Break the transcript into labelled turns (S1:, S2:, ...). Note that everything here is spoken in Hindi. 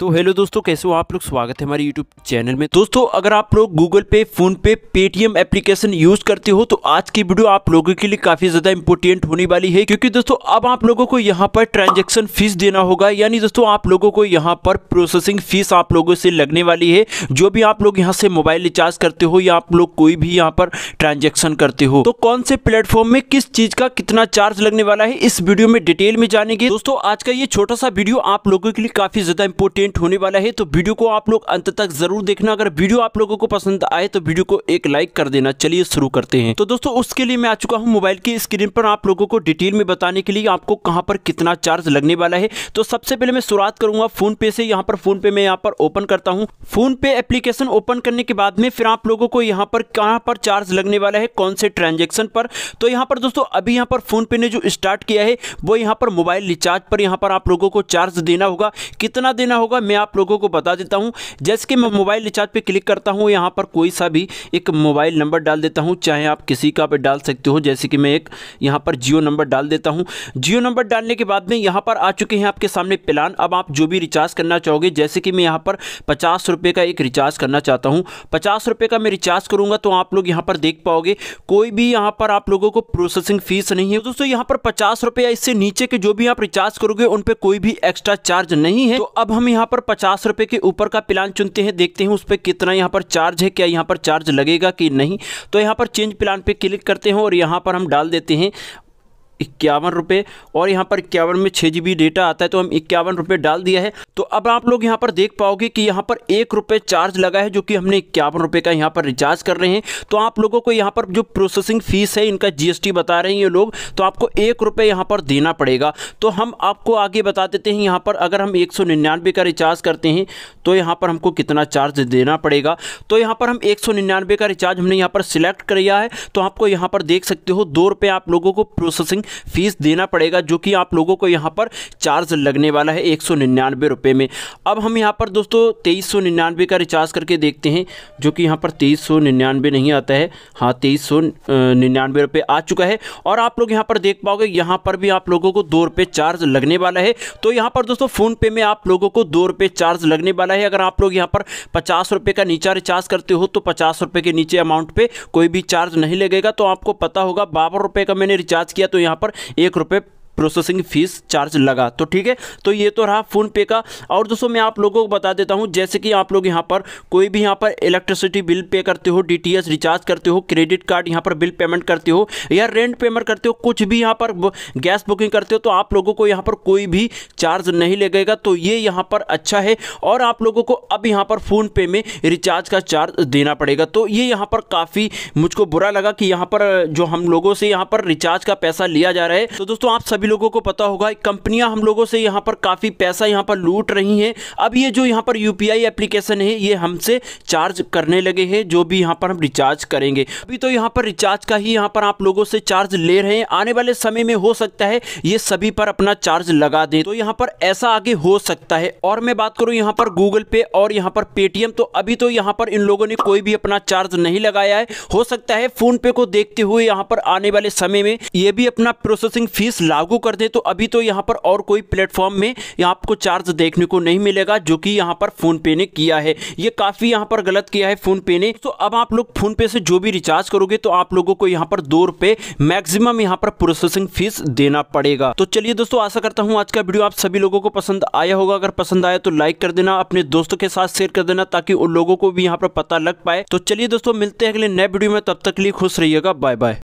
S1: तो हेलो दोस्तों कैसे हो आप लोग स्वागत है हमारे यूट्यूब चैनल में दोस्तों अगर आप लोग गूगल पे फोन पे पेटीएम एप्लीकेशन यूज करते हो तो आज की वीडियो आप लोगों के लिए काफी ज्यादा इम्पोर्टेंट होने वाली है क्योंकि दोस्तों अब आप लोगों को यहाँ पर ट्रांजेक्शन फीस देना होगा यानी दोस्तों आप लोगों को यहाँ पर प्रोसेसिंग फीस आप लोगों से लगने वाली है जो भी आप लोग यहाँ से मोबाइल रिचार्ज करते हो या आप लोग कोई भी यहाँ पर ट्रांजेक्शन करते हो तो कौन से प्लेटफॉर्म में किस चीज का कितना चार्ज लगने वाला है इस वीडियो में डिटेल में जानेंगे दोस्तों आज का ये छोटा सा वीडियो आप लोगों के लिए काफी ज्यादा इम्पोर्टेंट इवेंट होने वाला है तो वीडियो को आप लोग अंत तक जरूर देखना अगर वीडियो आप लोगों को पसंद आए तो वीडियो को एक लाइक कर देना चलिए शुरू करते हैं तो दोस्तों उसके लिए मैं आ चुका हूँ मोबाइल की स्क्रीन पर आप लोगों को डिटेल में बताने के लिए आपको कहाँ पर कितना चार्ज लगने वाला है तो सबसे पहले मैं शुरुआत करूंगा फोन पे से यहाँ पर फोन पे मैं यहाँ पर ओपन करता हूँ फोन पे एप्लीकेशन ओपन करने के बाद में फिर आप लोगों को यहाँ पर कहाँ पर चार्ज लगने वाला है कौन से ट्रांजेक्शन पर तो यहाँ पर दोस्तों अभी यहाँ पर फोन पे ने जो स्टार्ट किया है वो यहाँ पर मोबाइल रिचार्ज पर यहाँ पर आप लोगों को चार्ज देना होगा कितना देना होगा होगा मैं आप लोगों को बता देता हूँ जैसे कि मैं मोबाइल रिचार्ज पर क्लिक करता हूँ यहाँ पर कोई सा भी एक मोबाइल नंबर डाल देता हूँ चाहे आप किसी का भी डाल सकते हो जैसे कि मैं एक यहाँ पर जियो नंबर डाल देता हूँ जियो नंबर डालने के बाद में यहाँ पर आ चुके हैं आपके सामने प्लान अब आप जो भी रिचार्ज करना चाहोगे जैसे कि मैं यहाँ पर पचास रुपये का एक रिचार्ज करना चाहता हूँ पचास रुपये का मैं रिचार्ज करूँगा तो आप लोग यहाँ पर देख पाओगे कोई भी यहाँ पर आप लोगों को प्रोसेसिंग फीस नहीं है दोस्तों यहाँ पर पचास रुपये या इससे नीचे के जो भी आप रिचार्ज करोगे उन पर कोई भी एक्स्ट्रा चार्ज नहीं है तो अब हम यहाँ पर पचास रुपये के ऊपर का प्लान चुनते हैं देखते हैं उस पर कितना यहाँ पर चार्ज है क्या यहाँ पर चार्ज लगेगा कि नहीं तो यहाँ पर चेंज प्लान पर क्लिक करते हैं और यहाँ पर हम डाल देते हैं इक्यावन रुपये और यहाँ पर इक्यावन में छः जी डेटा आता है तो हम इक्यावन रुपये डाल दिया है तो अब आप लोग यहाँ पर देख पाओगे कि यहाँ पर एक रुपये चार्ज लगा है जो कि हमने इक्यावन रुपये का यहाँ पर रिचार्ज कर रहे हैं तो आप लोगों को यहाँ पर जो प्रोसेसिंग फीस है इनका जीएसटी बता रहे हैं ये लोग तो आपको एक रुपये यहाँ पर देना पड़ेगा तो हम आपको आगे बता देते हैं यहाँ पर अगर हम एक का रिचार्ज करते हैं तो यहाँ पर हमको कितना चार्ज देना पड़ेगा तो यहाँ पर हम एक का रिचार्ज हमने यहाँ पर सिलेक्ट किया है तो आपको यहाँ पर देख सकते हो दो रुपये आप लोगों को प्रोसेसिंग फीस देना पड़ेगा जो कि आप लोगों को यहाँ पर चार्ज लगने वाला है एक सौ में अब हम यहाँ पर दोस्तों तेईस का रिचार्ज करके देखते हैं जो कि यहाँ पर तेईस नहीं आता है हाँ तेईस सौ आ चुका है और आप लोग यहाँ पर देख पाओगे यहाँ पर भी आप लोगों को दो रुपये चार्ज लगने वाला है तो यहाँ पर दोस्तों फ़ोन पे में आप लोगों को दो रुपये चार्ज लगने वाला है अगर आप लोग यहाँ पर पचास रुपये का नीचा रिचार्ज करते हो तो पचास रुपये के नीचे अमाउंट पे कोई भी चार्ज नहीं लगेगा तो आपको पता होगा बावन रुपये का मैंने रिचार्ज किया तो यहाँ पर एक रुपये प्रोसेसिंग फीस चार्ज लगा तो ठीक है तो ये तो रहा फ़ोनपे का और दोस्तों मैं आप लोगों को बता देता हूँ जैसे कि आप लोग यहाँ पर कोई भी यहाँ पर इलेक्ट्रिसिटी बिल पे करते हो डी रिचार्ज करते हो क्रेडिट कार्ड यहाँ पर बिल पेमेंट करते हो या रेंट पेमेंट करते हो कुछ भी यहाँ पर गैस बुकिंग करते हो तो आप लोगों को यहाँ पर कोई भी चार्ज नहीं लगेगा तो ये यहाँ पर अच्छा है और आप लोगों को अब यहाँ पर फ़ोन पे में रिचार्ज का चार्ज देना पड़ेगा तो ये यहाँ पर काफ़ी मुझको बुरा लगा कि यहाँ पर जो हम लोगों से यहाँ पर रिचार्ज का पैसा लिया जा रहा है तो दोस्तों आप सभी लोगों को पता होगा कंपनियां हम लोगों से यहाँ पर काफ़ी पैसा यहाँ पर लूट रही हैं अब ये जो यहाँ पर यू एप्लीकेशन है ये हमसे चार्ज करने लगे हैं जो भी यहाँ पर हम रिचार्ज करेंगे अभी तो यहाँ पर रिचार्ज का ही यहाँ पर आप लोगों से चार्ज ले रहे हैं आने वाले समय में हो सकता है ये सभी पर अपना चार्ज लगा दें तो यहाँ पर ऐसा आगे हो सकता है और मैं बात करूँ यहाँ पर गूगल पे और यहाँ पर पेटीएम तो अभी तो यहाँ पर इन लोगों ने कोई भी अपना चार्ज नहीं लगाया है हो सकता है फोन पे को देखते हुए यहाँ पर आने वाले समय में ये भी अपना प्रोसेसिंग फीस लागू कर दें तो अभी तो यहाँ पर और कोई प्लेटफॉर्म में यहाँ आपको चार्ज देखने को नहीं मिलेगा जो कि यहाँ पर फोन पे ने किया है ये काफी यहाँ पर गलत किया है फोन पे ने तो अब आप लोग फोन पे से जो भी रिचार्ज करोगे तो आप लोगों को यहाँ पर दो रुपए मैक्सिमम यहाँ पर प्रोसेसिंग फीस देना पड़ेगा तो चलिए दोस्तों आशा करता हूँ आज का वीडियो आप सभी लोगों को पसंद आया होगा अगर पसंद आया तो लाइक कर देना अपने दोस्तों के साथ शेयर कर देना ताकि उन लोगों को भी यहाँ पर पता लग पाए तो चलिए दोस्तों मिलते हैं अगले नए वीडियो में तब तक लिए खुश रहिएगा बाय बाय